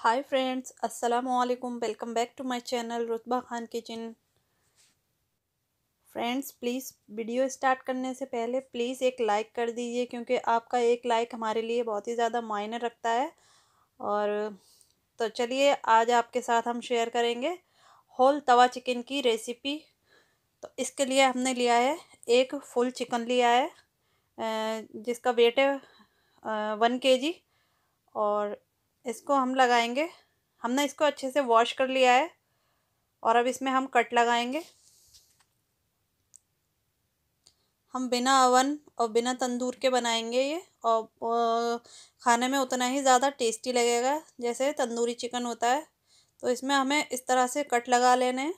हाय friends अस्सलाम वालेकुम welcome back to my channel Rutba Khan kitchen friends please video start करने से पहले प्लीज़ एक लाइक कर दीजिए क्योंकि आपका एक लाइक हमारे लिए बहुत ही ज़्यादा मायने रखता है और तो चलिए आज आपके साथ हम शेयर करेंगे होल तवा चिकन की रेसिपी तो इसके लिए हमने लिया है एक फुल चिकन लिया है जिसका वेट है वन के जी और इसको हम लगाएंगे हमने इसको अच्छे से वॉश कर लिया है और अब इसमें हम कट लगाएंगे हम बिना अवन और बिना तंदूर के बनाएंगे ये और खाने में उतना ही ज़्यादा टेस्टी लगेगा जैसे तंदूरी चिकन होता है तो इसमें हमें इस तरह से कट लगा लेने हैं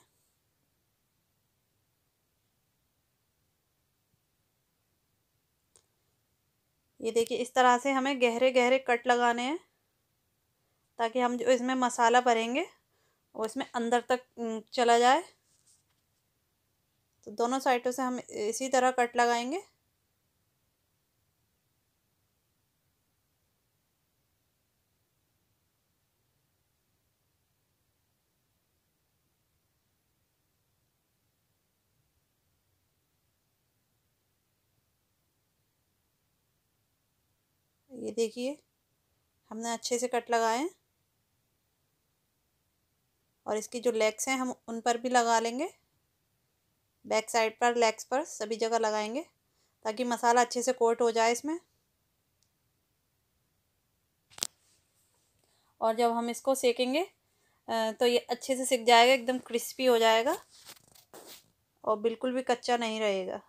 ये देखिए इस तरह से हमें गहरे गहरे कट लगाने हैं ताकि हम जो इसमें मसाला भरेंगे वो इसमें अंदर तक चला जाए तो दोनों साइडों से हम इसी तरह कट लगाएंगे ये देखिए हमने अच्छे से कट लगाए हैं और इसकी जो लेग्स हैं हम उन पर भी लगा लेंगे बैक साइड पर लेग्स पर सभी जगह लगाएंगे ताकि मसाला अच्छे से कोट हो जाए इसमें और जब हम इसको सेकेंगे तो ये अच्छे से सिक जाएगा एकदम क्रिस्पी हो जाएगा और बिल्कुल भी कच्चा नहीं रहेगा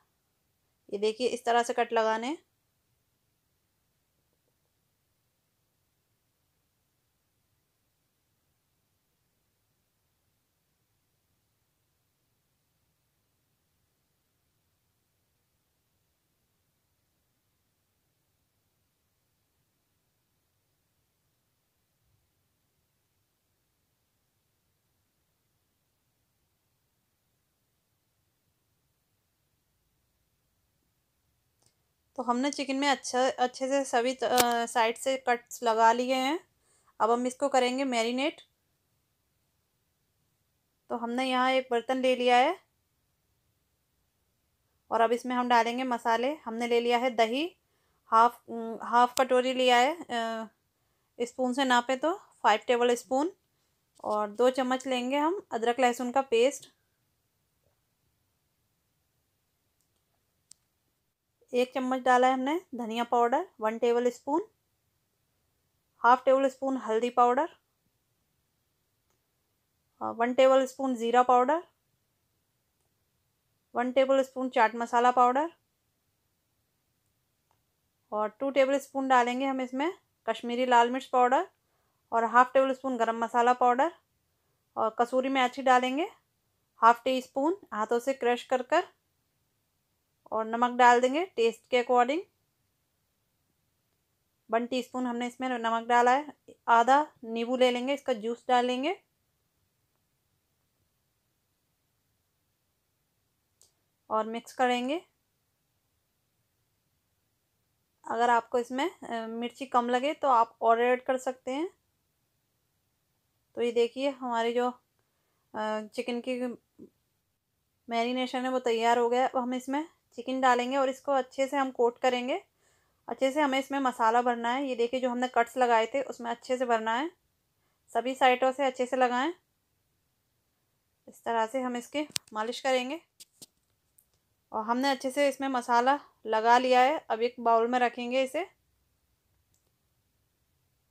ये देखिए इस तरह से कट लगाने हैं तो हमने चिकन में अच्छा अच्छे से सभी साइड से कट्स लगा लिए हैं अब हम इसको करेंगे मैरिनेट तो हमने यहाँ एक बर्तन ले लिया है और अब इसमें हम डालेंगे मसाले हमने ले लिया है दही हाफ हाफ कटोरी लिया है स्पून से नापे तो फाइव टेबल स्पून और दो चम्मच लेंगे हम अदरक लहसुन का पेस्ट एक चम्मच डाला है हमने धनिया powder one tablespoon half tablespoon हल्दी पाउडर वन टेबल स्पून ज़ीरा powder one tablespoon chaat masala powder और टू टेबल स्पून डालेंगे हम इसमें कश्मीरी लाल मिर्च पाउडर और हाफ़ टेबल स्पून गर्म मसाला पाउडर और कसूरी मेथी डालेंगे हाफ़ टी स्पून हाथों से क्रश कर कर और नमक डाल देंगे टेस्ट के अकॉर्डिंग वन टीस्पून हमने इसमें नमक डाला है आधा नींबू ले लेंगे इसका जूस डालेंगे और मिक्स करेंगे अगर आपको इसमें मिर्ची कम लगे तो आप और ऐड कर सकते हैं तो ये देखिए हमारी जो चिकन की मैरिनेशन है वो तैयार हो गया अब हम इसमें चिकन डालेंगे और इसको अच्छे से हम कोट करेंगे अच्छे से हमें इसमें मसाला भरना है ये देखिए जो हमने कट्स लगाए थे उसमें अच्छे से भरना है सभी साइडों से अच्छे से लगाएं इस तरह से हम इसके मालिश करेंगे और हमने अच्छे से इसमें मसाला लगा लिया है अब एक बाउल में रखेंगे इसे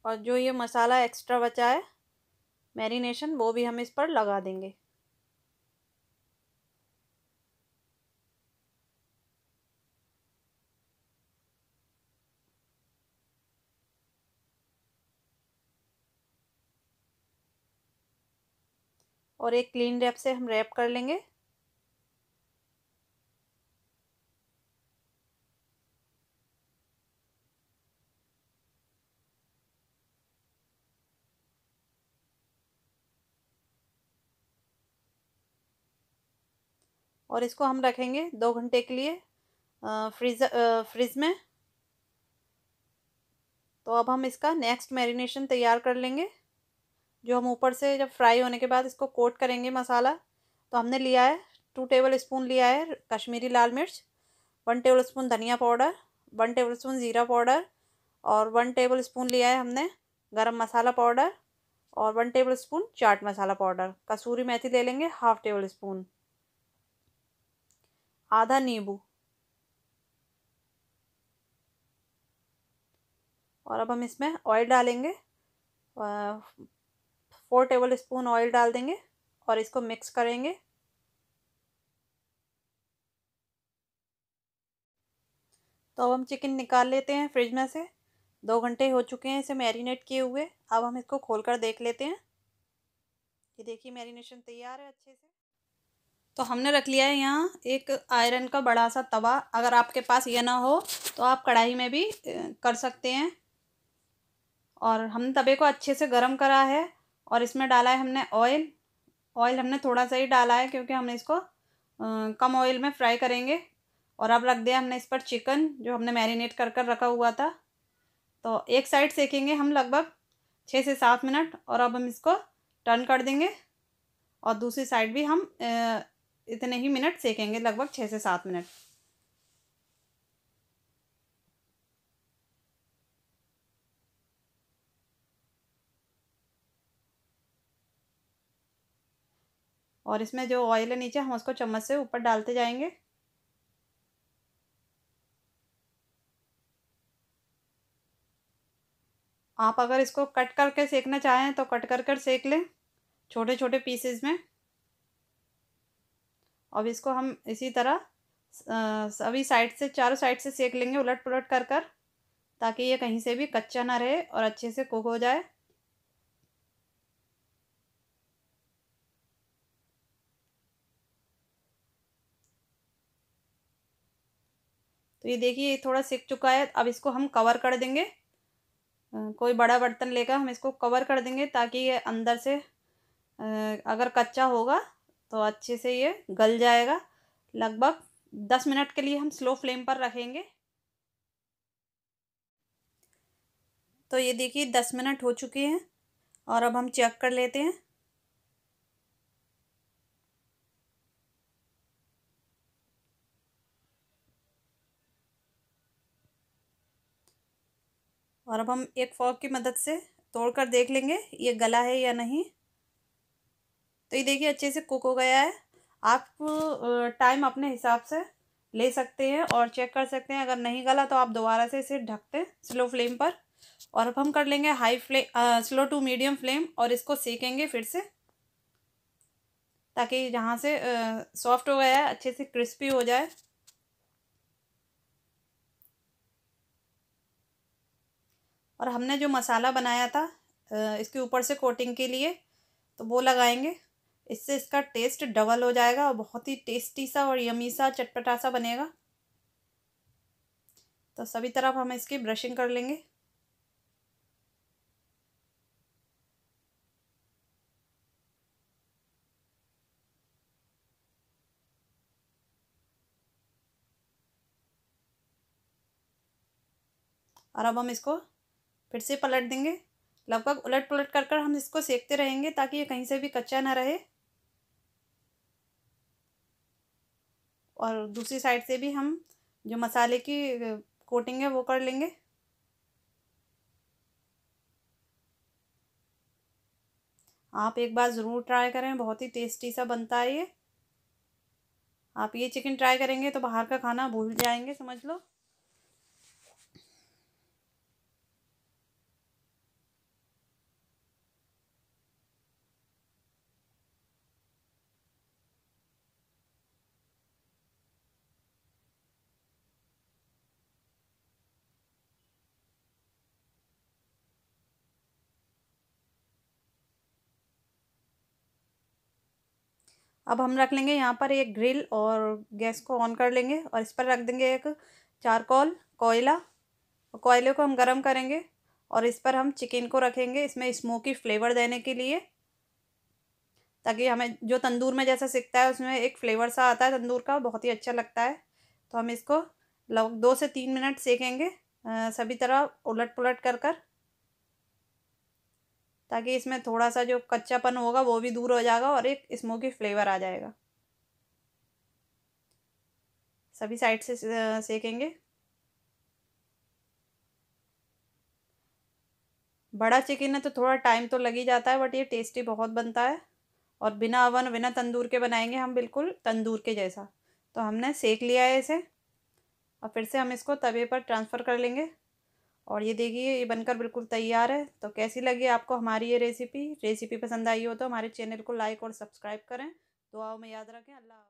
और जो ये मसाला एक्स्ट्रा बचा है मैरिनेशन वो भी हम इस पर लगा देंगे और एक क्लीन रैप से हम रैप कर लेंगे और इसको हम रखेंगे दो घंटे के लिए फ्रीज फ्रिज में तो अब हम इसका नेक्स्ट मैरिनेशन तैयार कर लेंगे जो हम ऊपर से जब फ्राई होने के बाद इसको कोट करेंगे मसाला तो हमने लिया है टू टेबल स्पून लिया है कश्मीरी लाल मिर्च वन टेबल स्पून धनिया पाउडर वन टेबल स्पून ज़ीरा पाउडर और वन टेबल स्पून लिया है हमने गरम मसाला पाउडर और one tablespoon chaat masala powder kasuri methi ले लेंगे हाफ टेबल स्पून आधा नींबू और अब हम इसमें ऑयल डालेंगे फोर टेबल स्पून ऑयल डाल देंगे और इसको मिक्स करेंगे तो अब हम चिकन निकाल लेते हैं फ्रिज में से दो घंटे हो चुके हैं इसे मैरिनेट किए हुए अब हम इसको खोल कर देख लेते हैं ये देखिए मैरिनेशन तैयार है अच्छे से तो हमने रख लिया है यहाँ एक आयरन का बड़ा सा तवा अगर आपके पास ये ना हो तो आप कढ़ाई में भी कर सकते हैं और हम तवे को अच्छे से गर्म करा है और इसमें डाला है हमने ऑयल ऑयल हमने थोड़ा सा ही डाला है क्योंकि हम इसको कम ऑयल में फ्राई करेंगे और अब रख दिया हमने इस पर चिकन जो हमने मैरिनेट कर कर रखा हुआ था तो एक साइड सेकेंगे हम लगभग छः से सात मिनट और अब हम इसको टर्न कर देंगे और दूसरी साइड भी हम इतने ही मिनट सेकेंगे लगभग छः से सात मिनट और इसमें जो ऑयल है नीचे हम उसको चम्मच से ऊपर डालते जाएंगे आप अगर इसको कट करके सेकना चाहें तो कट कर कर सेक लें छोटे छोटे पीसेस में अब इसको हम इसी तरह सभी साइड से चारों साइड से सेक लेंगे उलट पुलट कर कर ताकि ये कहीं से भी कच्चा ना रहे और अच्छे से कुक हो जाए तो ये देखिए ये थोड़ा सिक चुका है अब इसको हम कवर कर देंगे कोई बड़ा बर्तन लेकर हम इसको कवर कर देंगे ताकि ये अंदर से अगर कच्चा होगा तो अच्छे से ये गल जाएगा लगभग दस मिनट के लिए हम स्लो फ्लेम पर रखेंगे तो ये देखिए दस मिनट हो चुके हैं और अब हम चेक कर लेते हैं और अब हम एक फॉक की मदद से तोड़कर देख लेंगे ये गला है या नहीं तो ये देखिए अच्छे से कुक हो गया है आप टाइम अपने हिसाब से ले सकते हैं और चेक कर सकते हैं अगर नहीं गला तो आप दोबारा से इसे ढकते दें स्लो फ्लेम पर और अब हम कर लेंगे high flame slow to medium flame और इसको सेकेंगे फिर से ताकि जहाँ से सॉफ्ट हो गया है अच्छे से क्रिस्पी हो जाए और हमने जो मसाला बनाया था इसके ऊपर से कोटिंग के लिए तो वो लगाएंगे इससे इसका टेस्ट डबल हो जाएगा और बहुत ही टेस्टी सा और यमी सा चटपटा सा बनेगा तो सभी तरफ हम इसकी ब्रशिंग कर लेंगे और अब हम इसको फिर से पलट देंगे लगभग उलट पलट कर कर हम इसको सेकते रहेंगे ताकि ये कहीं से भी कच्चा ना रहे और दूसरी साइड से भी हम जो मसाले की कोटिंग है वो कर लेंगे आप एक बार ज़रूर ट्राई करें बहुत ही टेस्टी सा बनता है ये आप ये चिकन ट्राई करेंगे तो बाहर का खाना भूल जाएंगे समझ लो अब हम रख लेंगे यहाँ पर एक ग्रिल और गैस को ऑन कर लेंगे और इस पर रख देंगे एक चारकोल कोयला कोयले को हम गर्म करेंगे और इस पर हम चिकन को रखेंगे इसमें स्मोकी फ्लेवर देने के लिए ताकि हमें जो तंदूर में जैसा सिकता है उसमें एक फ्लेवर सा आता है तंदूर का बहुत ही अच्छा लगता है तो हम इसको लग दो से तीन मिनट सेकेंगे सभी तरह उलट पुलट कर कर ताकि इसमें थोड़ा सा जो कच्चापन होगा वो भी दूर हो जाएगा और एक स्मोकी फ्लेवर आ जाएगा सभी साइड से सेकेंगे बड़ा चिकन है तो थोड़ा टाइम तो लग ही जाता है बट ये टेस्टी बहुत बनता है और बिना अवन बिना तंदूर के बनाएंगे हम बिल्कुल तंदूर के जैसा तो हमने सेक लिया है इसे और फिर से हम इसको तवे पर ट्रांसफ़र कर लेंगे और ये देखिए ये बनकर बिल्कुल तैयार है तो कैसी लगी आपको हमारी ये रेसिपी रेसिपी पसंद आई हो तो हमारे चैनल को लाइक और सब्सक्राइब करें दुआओं में याद रखें अल्लाह